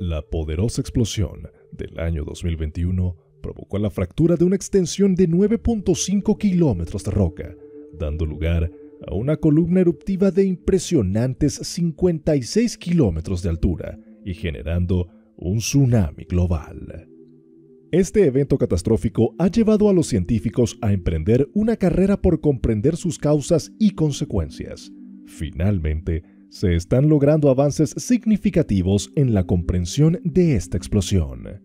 La poderosa explosión del año 2021 provocó la fractura de una extensión de 9.5 kilómetros de roca, dando lugar a una columna eruptiva de impresionantes 56 kilómetros de altura y generando un tsunami global. Este evento catastrófico ha llevado a los científicos a emprender una carrera por comprender sus causas y consecuencias. Finalmente, se están logrando avances significativos en la comprensión de esta explosión.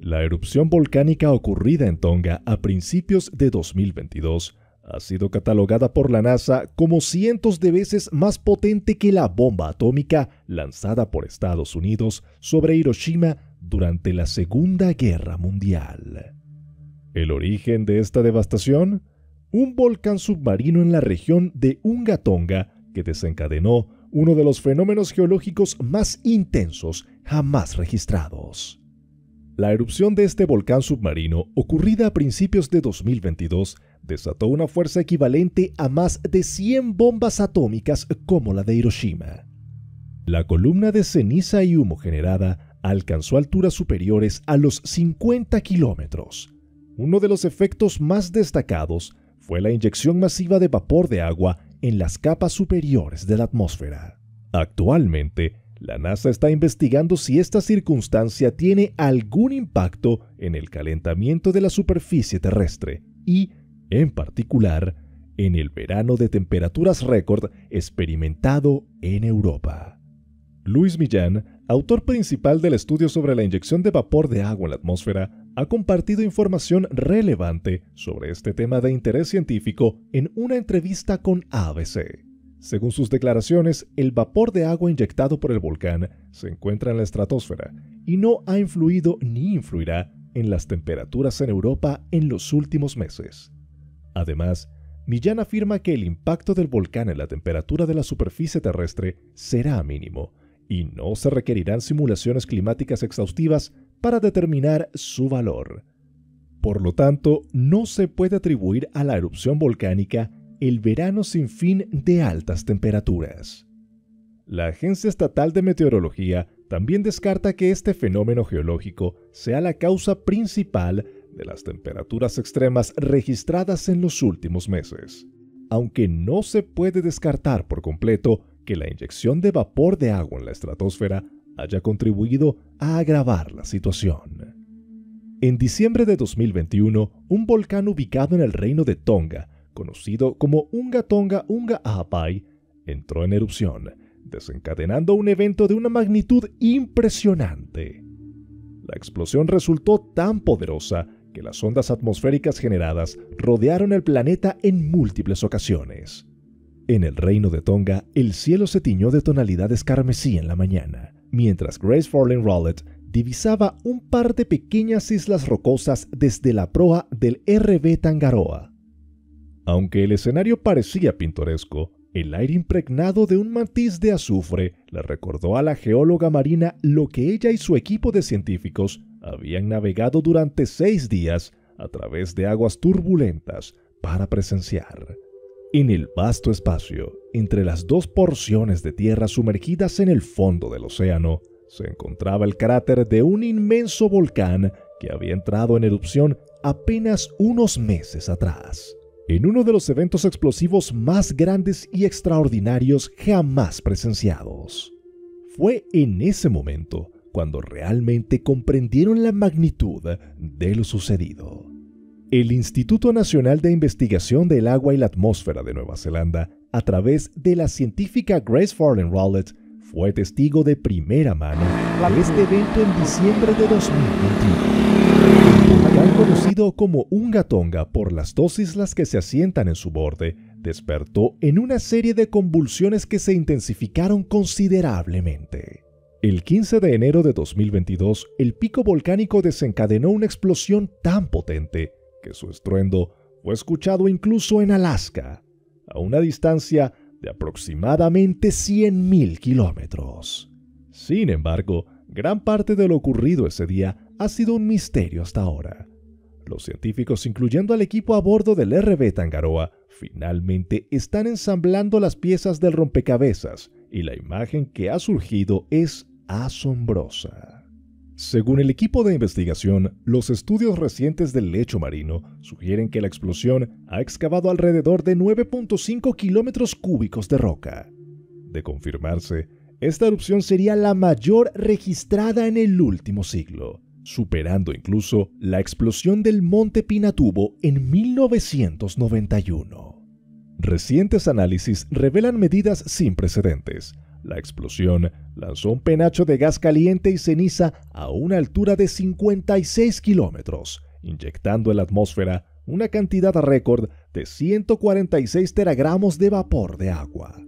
La erupción volcánica ocurrida en Tonga a principios de 2022 ha sido catalogada por la NASA como cientos de veces más potente que la bomba atómica lanzada por Estados Unidos sobre Hiroshima durante la Segunda Guerra Mundial. ¿El origen de esta devastación? Un volcán submarino en la región de Unga Tonga que desencadenó uno de los fenómenos geológicos más intensos jamás registrados. La erupción de este volcán submarino, ocurrida a principios de 2022, desató una fuerza equivalente a más de 100 bombas atómicas como la de Hiroshima. La columna de ceniza y humo generada alcanzó alturas superiores a los 50 kilómetros. Uno de los efectos más destacados fue la inyección masiva de vapor de agua en las capas superiores de la atmósfera. Actualmente, la NASA está investigando si esta circunstancia tiene algún impacto en el calentamiento de la superficie terrestre y, en particular, en el verano de temperaturas récord experimentado en Europa. Luis Millán, autor principal del estudio sobre la inyección de vapor de agua en la atmósfera, ha compartido información relevante sobre este tema de interés científico en una entrevista con ABC. Según sus declaraciones, el vapor de agua inyectado por el volcán se encuentra en la estratosfera y no ha influido ni influirá en las temperaturas en Europa en los últimos meses. Además, Millán afirma que el impacto del volcán en la temperatura de la superficie terrestre será mínimo y no se requerirán simulaciones climáticas exhaustivas para determinar su valor. Por lo tanto, no se puede atribuir a la erupción volcánica el verano sin fin de altas temperaturas. La Agencia Estatal de Meteorología también descarta que este fenómeno geológico sea la causa principal de las temperaturas extremas registradas en los últimos meses, aunque no se puede descartar por completo que la inyección de vapor de agua en la estratosfera haya contribuido a agravar la situación. En diciembre de 2021, un volcán ubicado en el reino de Tonga, conocido como Unga Tonga Unga Ahapai, entró en erupción, desencadenando un evento de una magnitud impresionante. La explosión resultó tan poderosa que las ondas atmosféricas generadas rodearon el planeta en múltiples ocasiones. En el reino de Tonga, el cielo se tiñó de tonalidades carmesí en la mañana, mientras Grace Forlane Rowlett divisaba un par de pequeñas islas rocosas desde la proa del RB Tangaroa. Aunque el escenario parecía pintoresco, el aire impregnado de un matiz de azufre le recordó a la geóloga marina lo que ella y su equipo de científicos habían navegado durante seis días a través de aguas turbulentas para presenciar. En el vasto espacio, entre las dos porciones de tierra sumergidas en el fondo del océano, se encontraba el cráter de un inmenso volcán que había entrado en erupción apenas unos meses atrás, en uno de los eventos explosivos más grandes y extraordinarios jamás presenciados. Fue en ese momento cuando realmente comprendieron la magnitud de lo sucedido. El Instituto Nacional de Investigación del Agua y la Atmósfera de Nueva Zelanda, a través de la científica Grace Farden Rowlett, fue testigo de primera mano de este evento en diciembre de 2021. Tan conocido como ungatonga por las dos islas que se asientan en su borde, despertó en una serie de convulsiones que se intensificaron considerablemente. El 15 de enero de 2022, el pico volcánico desencadenó una explosión tan potente su estruendo fue escuchado incluso en Alaska, a una distancia de aproximadamente 100.000 kilómetros. Sin embargo, gran parte de lo ocurrido ese día ha sido un misterio hasta ahora. Los científicos, incluyendo al equipo a bordo del RB Tangaroa, finalmente están ensamblando las piezas del rompecabezas y la imagen que ha surgido es asombrosa. Según el equipo de investigación, los estudios recientes del lecho marino sugieren que la explosión ha excavado alrededor de 9.5 kilómetros cúbicos de roca. De confirmarse, esta erupción sería la mayor registrada en el último siglo, superando incluso la explosión del Monte Pinatubo en 1991. Recientes análisis revelan medidas sin precedentes la explosión lanzó un penacho de gas caliente y ceniza a una altura de 56 kilómetros, inyectando en la atmósfera una cantidad récord de 146 teragramos de vapor de agua.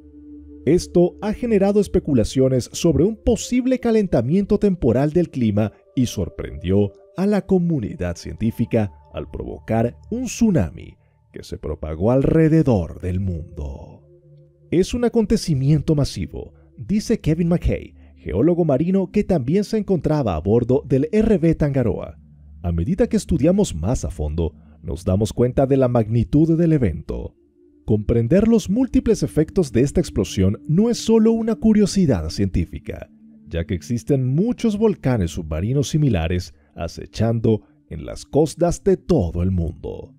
Esto ha generado especulaciones sobre un posible calentamiento temporal del clima y sorprendió a la comunidad científica al provocar un tsunami que se propagó alrededor del mundo. Es un acontecimiento masivo dice Kevin McKay, geólogo marino que también se encontraba a bordo del RB Tangaroa. A medida que estudiamos más a fondo, nos damos cuenta de la magnitud del evento. Comprender los múltiples efectos de esta explosión no es solo una curiosidad científica, ya que existen muchos volcanes submarinos similares acechando en las costas de todo el mundo.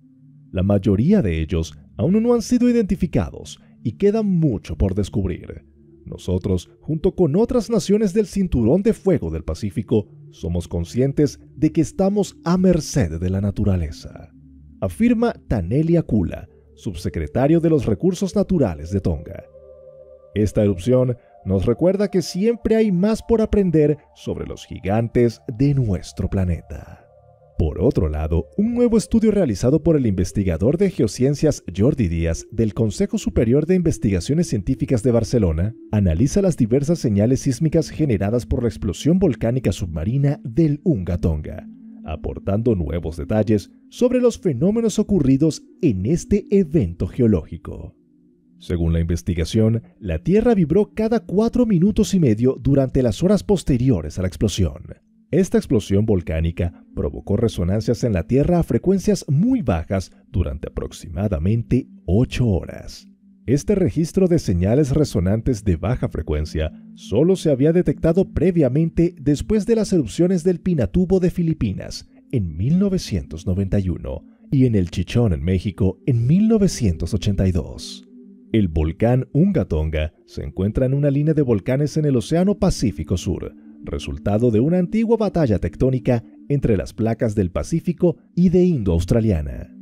La mayoría de ellos aún no han sido identificados y queda mucho por descubrir. Nosotros, junto con otras naciones del Cinturón de Fuego del Pacífico, somos conscientes de que estamos a merced de la naturaleza, afirma Tanelia Kula, subsecretario de los Recursos Naturales de Tonga. Esta erupción nos recuerda que siempre hay más por aprender sobre los gigantes de nuestro planeta. Por otro lado, un nuevo estudio realizado por el investigador de geociencias Jordi Díaz del Consejo Superior de Investigaciones Científicas de Barcelona analiza las diversas señales sísmicas generadas por la explosión volcánica submarina del Unga Tonga, aportando nuevos detalles sobre los fenómenos ocurridos en este evento geológico. Según la investigación, la Tierra vibró cada cuatro minutos y medio durante las horas posteriores a la explosión esta explosión volcánica provocó resonancias en la Tierra a frecuencias muy bajas durante aproximadamente 8 horas. Este registro de señales resonantes de baja frecuencia solo se había detectado previamente después de las erupciones del Pinatubo de Filipinas en 1991 y en el Chichón en México en 1982. El volcán Ungatonga se encuentra en una línea de volcanes en el Océano Pacífico Sur, resultado de una antigua batalla tectónica entre las placas del Pacífico y de Indo-Australiana.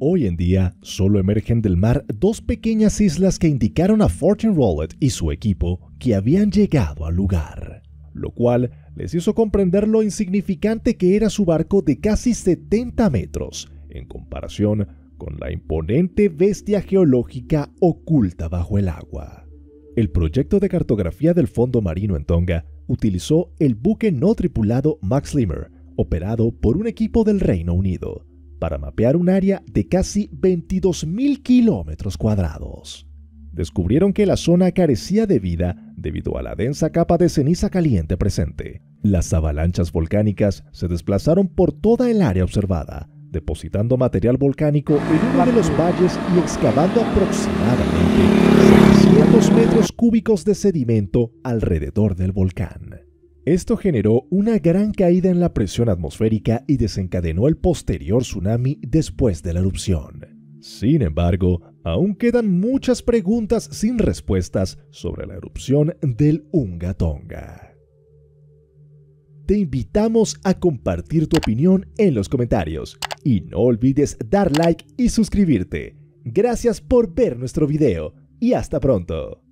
Hoy en día solo emergen del mar dos pequeñas islas que indicaron a Fortune Rowlett y su equipo que habían llegado al lugar, lo cual les hizo comprender lo insignificante que era su barco de casi 70 metros en comparación con la imponente bestia geológica oculta bajo el agua. El proyecto de cartografía del fondo marino en Tonga utilizó el buque no tripulado Max Limmer, operado por un equipo del Reino Unido, para mapear un área de casi 22.000 kilómetros cuadrados. Descubrieron que la zona carecía de vida debido a la densa capa de ceniza caliente presente. Las avalanchas volcánicas se desplazaron por toda el área observada, depositando material volcánico en uno de los valles y excavando aproximadamente metros cúbicos de sedimento alrededor del volcán. Esto generó una gran caída en la presión atmosférica y desencadenó el posterior tsunami después de la erupción. Sin embargo, aún quedan muchas preguntas sin respuestas sobre la erupción del Unga Tonga. Te invitamos a compartir tu opinión en los comentarios y no olvides dar like y suscribirte. Gracias por ver nuestro video y hasta pronto.